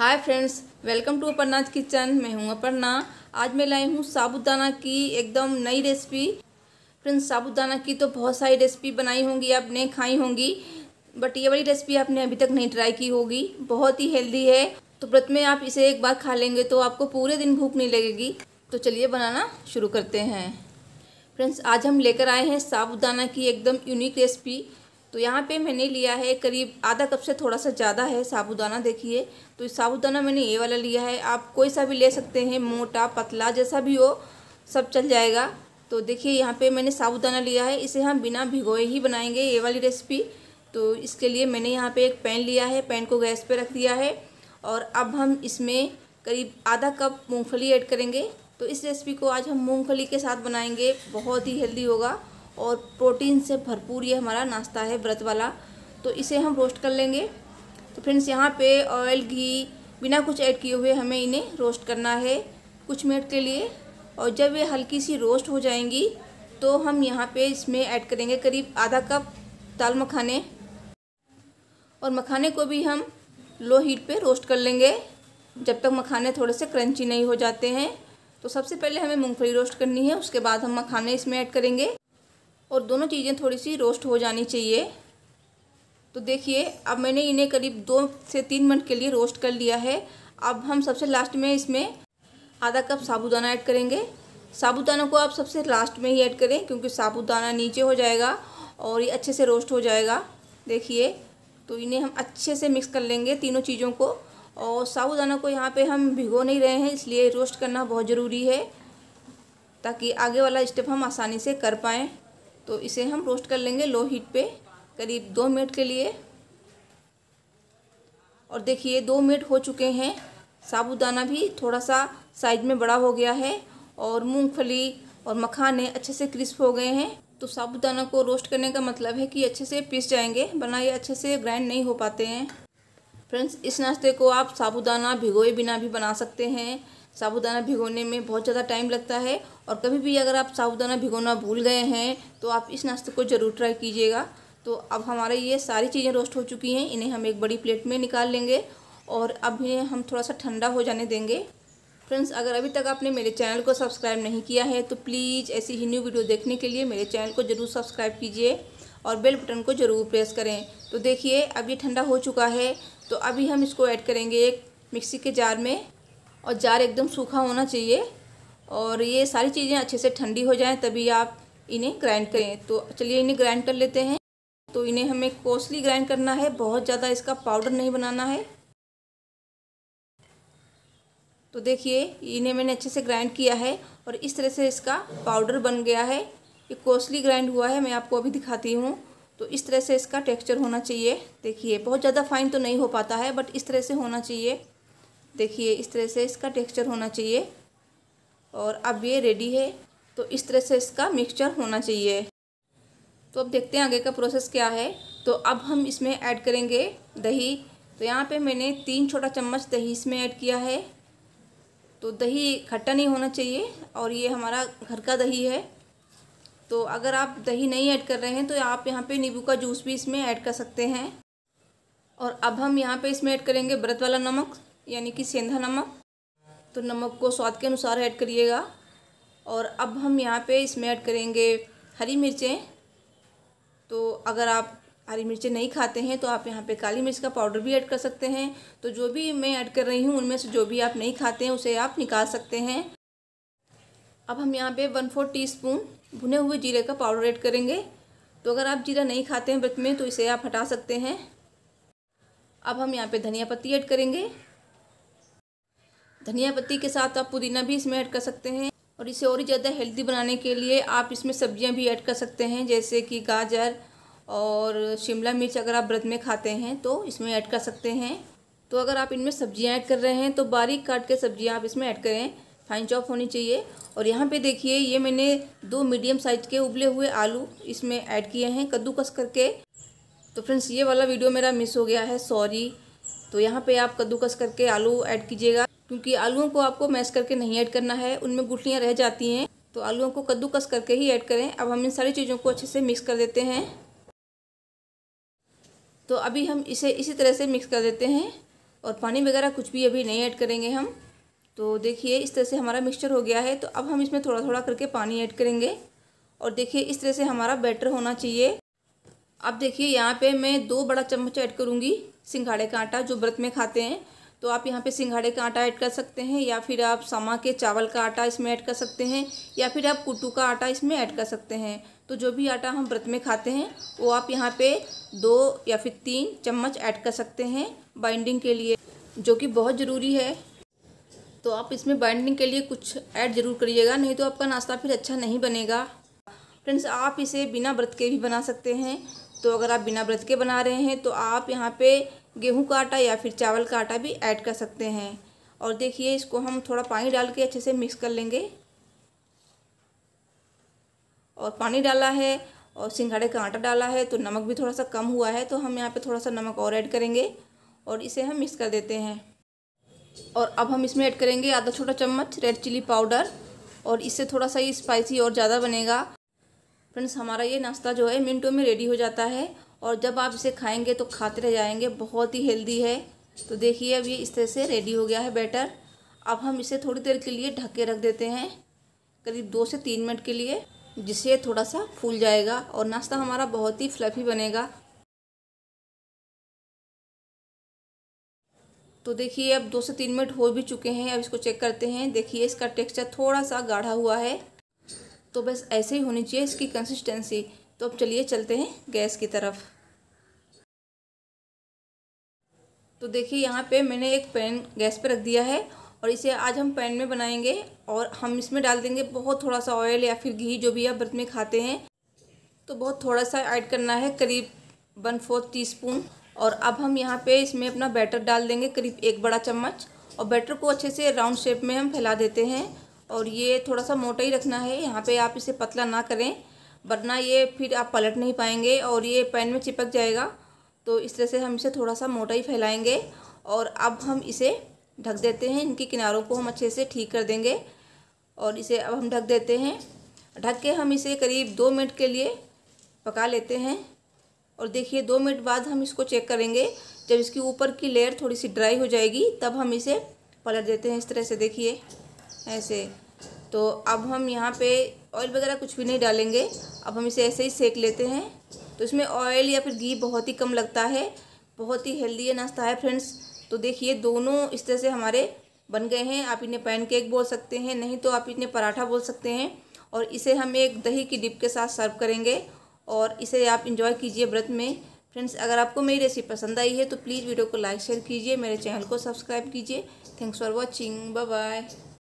hi friends welcome to Aparna's kitchen मैं हूँ अपर्णा आज मैं लाई हूँ साबुदाना की एकदम नई रेसिपी फ्रेंड्स साबुदाना की तो बहुत सारी रेसिपी बनाई होंगी आपने खाई होंगी बट ये वाली रेसिपी आपने अभी तक नहीं ट्राई की होगी बहुत ही हेल्दी है तो व्रत में आप इसे एक बार खा लेंगे तो आपको पूरे दिन भूख नहीं लगेगी तो चलिए बनाना शुरू करते हैं फ्रेंड्स आज हम लेकर आए हैं साबुदाना की एकदम यूनिक रेसिपी तो यहाँ पे मैंने लिया है करीब आधा कप से थोड़ा सा ज़्यादा है साबुदाना देखिए तो इस साबुदाना मैंने ये वाला लिया है आप कोई सा भी ले सकते हैं मोटा पतला जैसा भी हो सब चल जाएगा तो देखिए यहाँ पे मैंने साबुदाना लिया है इसे हम बिना भिगोए ही बनाएंगे ये वाली रेसिपी तो इसके लिए मैंने यहाँ पर एक पैन लिया है पैन को गैस पर रख दिया है और अब हम इसमें करीब आधा कप मूँगफली ऐड करेंगे तो इस रेसिपी को आज हम मूँगफली के साथ बनाएँगे बहुत ही हेल्दी होगा और प्रोटीन से भरपूर ये हमारा नाश्ता है व्रत वाला तो इसे हम रोस्ट कर लेंगे तो फ्रेंड्स यहाँ पे ऑयल घी बिना कुछ ऐड किए हुए हमें इन्हें रोस्ट करना है कुछ मिनट के लिए और जब ये हल्की सी रोस्ट हो जाएंगी तो हम यहाँ पे इसमें ऐड करेंगे करीब आधा कप दाल मखाने और मखाने को भी हम लो हीट पे रोस्ट कर लेंगे जब तक मखाने थोड़े से क्रंची नहीं हो जाते हैं तो सबसे पहले हमें मूँगफली रोस्ट करनी है उसके बाद हम मखाने इसमें ऐड करेंगे और दोनों चीज़ें थोड़ी सी रोस्ट हो जानी चाहिए तो देखिए अब मैंने इन्हें करीब दो से तीन मिनट के लिए रोस्ट कर लिया है अब हम सबसे लास्ट में इसमें आधा कप साबुदाना ऐड करेंगे साबुदाना को आप सबसे लास्ट में ही ऐड करें क्योंकि साबुदाना नीचे हो जाएगा और ये अच्छे से रोस्ट हो जाएगा देखिए तो इन्हें हम अच्छे से मिक्स कर लेंगे तीनों चीज़ों को और साबुदाना को यहाँ पे हम भिगो नहीं रहे हैं इसलिए रोस्ट करना बहुत ज़रूरी है ताकि आगे वाला स्टेप हम आसानी से कर पाएँ तो इसे हम रोस्ट कर लेंगे लो हीट पे करीब दो मिनट के लिए और देखिए दो मिनट हो चुके हैं साबूदाना भी थोड़ा सा साइज में बड़ा हो गया है और मूंगफली और मखाने अच्छे से क्रिस्प हो गए हैं तो साबूदाना को रोस्ट करने का मतलब है कि अच्छे से पीस जाएंगे बना ये अच्छे से ग्राइंड नहीं हो पाते हैं फ्रेंड्स इस नाश्ते को आप साबुदाना भिगोए बिना भी बना सकते हैं साबुदाना भिगोने में बहुत ज़्यादा टाइम लगता है और कभी भी अगर आप साबुदाना भिगोना भूल गए हैं तो आप इस नाश्ते को ज़रूर ट्राई कीजिएगा तो अब हमारे ये सारी चीज़ें रोस्ट हो चुकी हैं इन्हें हम एक बड़ी प्लेट में निकाल लेंगे और अब इन्हें हम थोड़ा सा ठंडा हो जाने देंगे फ्रेंड्स अगर अभी तक आपने मेरे चैनल को सब्सक्राइब नहीं किया है तो प्लीज़ ऐसी ही न्यू वीडियो देखने के लिए मेरे चैनल को ज़रूर सब्सक्राइब कीजिए और बेल बटन को ज़रूर प्रेस करें तो देखिए अब ये ठंडा हो चुका है तो अभी हम इसको ऐड करेंगे एक मिक्सी के जार में और जार एकदम सूखा होना चाहिए और ये सारी चीज़ें अच्छे से ठंडी हो जाएं तभी आप इन्हें ग्राइंड करें तो चलिए इन्हें ग्राइंड कर लेते हैं तो इन्हें हमें कोसली ग्राइंड करना है बहुत ज़्यादा इसका पाउडर नहीं बनाना है तो देखिए इन्हें मैंने अच्छे से ग्राइंड किया है और इस तरह से इसका पाउडर बन गया है ये कोसली ग्राइंड हुआ है मैं आपको अभी दिखाती हूँ तो इस तरह से इसका टेक्सचर होना चाहिए देखिए बहुत ज़्यादा फाइन तो नहीं हो पाता है बट इस तरह से होना चाहिए देखिए इस तरह से इसका टेक्सचर होना चाहिए और अब ये रेडी है तो इस तरह से इसका मिक्सचर होना चाहिए तो अब देखते हैं आगे का प्रोसेस क्या है तो अब हम इसमें ऐड करेंगे दही तो यहाँ पे मैंने तीन छोटा चम्मच दही इसमें ऐड किया है तो दही खट्टा नहीं होना चाहिए और ये हमारा घर का दही है तो अगर आप दही नहीं ऐड कर रहे हैं तो आप यहाँ पे नींबू का जूस भी इसमें ऐड कर सकते हैं और अब हम यहाँ पे इसमें ऐड करेंगे व्रत वाला नमक यानी कि सेंधा नमक तो नमक को स्वाद के अनुसार ऐड करिएगा और अब हम यहाँ पे इसमें ऐड करेंगे हरी मिर्चें तो अगर आप हरी मिर्चें नहीं खाते हैं तो आप यहाँ पे काली मिर्च का पाउडर भी ऐड कर सकते हैं तो जो भी मैं ऐड कर रही हूँ उनमें से जो भी आप नहीं खाते हैं उसे आप निकाल सकते हैं अब हम यहाँ पे वन फोर टी स्पून भुने हुए जीरे का पाउडर ऐड करेंगे तो अगर आप जीरा नहीं खाते हैं व्रत में तो इसे आप हटा सकते हैं अब हम यहाँ पे धनिया पत्ती ऐड करेंगे धनिया पत्ती के साथ आप पुदीना भी इसमें ऐड कर सकते हैं और इसे और ज़्यादा हेल्दी बनाने के लिए आप इसमें सब्ज़ियाँ भी ऐड कर सकते हैं जैसे कि गाजर और शिमला मिर्च अगर आप व्रत में खाते हैं तो इसमें ऐड कर सकते हैं तो अगर आप इनमें सब्जियां ऐड कर रहे हैं तो बारीक काट के सब्जियां आप इसमें ऐड करें फाइन चॉप होनी चाहिए और यहाँ पे देखिए ये मैंने दो मीडियम साइज के उबले हुए आलू इसमें ऐड किए हैं कद्दूकस करके तो फ्रेंड्स ये वाला वीडियो मेरा मिस हो गया है सॉरी तो यहाँ पे आप कद्दूकस करके आलू ऐड कीजिएगा क्योंकि आलूओं को आपको मैश करके नहीं ऐड करना है उनमें गुठलियाँ रह जाती हैं तो आलूओं को कद्दूकस करके ही ऐड करें अब हम इन सारी चीज़ों को अच्छे से मिक्स कर देते हैं तो अभी हम इसे इसी तरह से मिक्स कर देते हैं और पानी वगैरह कुछ भी अभी नहीं ऐड करेंगे हम तो देखिए इस तरह से हमारा मिक्सचर हो गया है तो अब हम इसमें थोड़ा थोड़ा करके पानी ऐड करेंगे और देखिए इस तरह से हमारा बैटर होना चाहिए अब देखिए यहाँ पे मैं दो बड़ा चम्मच ऐड करूँगी सिंघाड़े का आटा जो व्रत में खाते हैं तो आप यहाँ पे सिंघाड़े का आटा ऐड कर सकते हैं या फिर आप सामा के चावल का आटा इसमें ऐड कर सकते हैं या फिर आप कुट्टू का आटा इसमें ऐड कर सकते हैं तो जो भी आटा हम व्रत में खाते हैं वो आप यहाँ पर दो या फिर तीन चम्मच ऐड कर सकते हैं बाइंडिंग के लिए जो कि बहुत ज़रूरी है तो आप इसमें बाइंडिंग के लिए कुछ ऐड ज़रूर करिएगा नहीं तो आपका नाश्ता फिर अच्छा नहीं बनेगा फ्रेंड्स आप इसे बिना व्रत के भी बना सकते हैं तो अगर आप बिना व्रत के बना रहे हैं तो आप यहाँ पे गेहूं का आटा या फिर चावल का आटा भी ऐड कर सकते हैं और देखिए इसको हम थोड़ा पानी डाल के अच्छे से मिक्स कर लेंगे और पानी डाला है और सिंघाड़े का आटा डाला है तो नमक भी थोड़ा सा कम हुआ है तो हम यहाँ पे थोड़ा सा नमक और ऐड करेंगे और इसे हम मिक्स कर देते हैं और अब हम इसमें ऐड करेंगे आधा छोटा चम्मच रेड चिली पाउडर और इससे थोड़ा सा ये स्पाइसी और ज़्यादा बनेगा फ्रेंड्स हमारा ये नाश्ता जो है मिनटों में रेडी हो जाता है और जब आप इसे खाएंगे तो खाते रह जाएंगे बहुत ही हेल्दी है तो देखिए अब ये इस तरह से रेडी हो गया है बैटर अब हम इसे थोड़ी देर के लिए ढक के रख देते हैं करीब दो से तीन मिनट के लिए जिससे थोड़ा सा फूल जाएगा और नाश्ता हमारा बहुत ही फ्लफी बनेगा तो देखिए अब दो से तीन मिनट हो भी चुके हैं अब इसको चेक करते हैं देखिए इसका टेक्सचर थोड़ा सा गाढ़ा हुआ है तो बस ऐसे ही होनी चाहिए इसकी कंसिस्टेंसी तो अब चलिए चलते हैं गैस की तरफ तो देखिए यहाँ पे मैंने एक पैन गैस पर रख दिया है और इसे आज हम पैन में बनाएंगे और हम इसमें डाल देंगे बहुत थोड़ा सा ऑयल या फिर घी जो भी आप व्रत में खाते हैं तो बहुत थोड़ा सा ऐड करना है करीब वन फोर्थ टी स्पून और अब हम यहाँ पे इसमें अपना बैटर डाल देंगे करीब एक बड़ा चम्मच और बैटर को अच्छे से राउंड शेप में हम फैला देते हैं और ये थोड़ा सा मोटा ही रखना है यहाँ पे आप इसे पतला ना करें वरना ये फिर आप पलट नहीं पाएंगे और ये पैन में चिपक जाएगा तो इस तरह से हम इसे थोड़ा सा मोटा ही फैलाएँगे और अब हम इसे ढक देते हैं इनके किनारों को हम अच्छे से ठीक कर देंगे और इसे अब हम ढक देते हैं ढक के हम इसे करीब दो मिनट के लिए पका लेते हैं और देखिए दो मिनट बाद हम इसको चेक करेंगे जब इसकी ऊपर की लेयर थोड़ी सी ड्राई हो जाएगी तब हम इसे पलट देते हैं इस तरह से देखिए ऐसे तो अब हम यहाँ पे ऑयल वगैरह कुछ भी नहीं डालेंगे अब हम इसे ऐसे ही सेक लेते हैं तो इसमें ऑयल या फिर घी बहुत ही कम लगता है बहुत ही हेल्दी ये नाश्ता है फ्रेंड्स तो देखिए दोनों इस तरह से हमारे बन गए हैं आप इन्हें पैनकेक बोल सकते हैं नहीं तो आप इन्हें पराठा बोल सकते हैं और इसे हम एक दही की डिप के साथ सर्व करेंगे और इसे आप इंजॉय कीजिए व्रत में फ्रेंड्स अगर आपको मेरी रेसिपी पसंद आई है तो प्लीज़ वीडियो को लाइक शेयर कीजिए मेरे चैनल को सब्सक्राइब कीजिए thanks for watching bye bye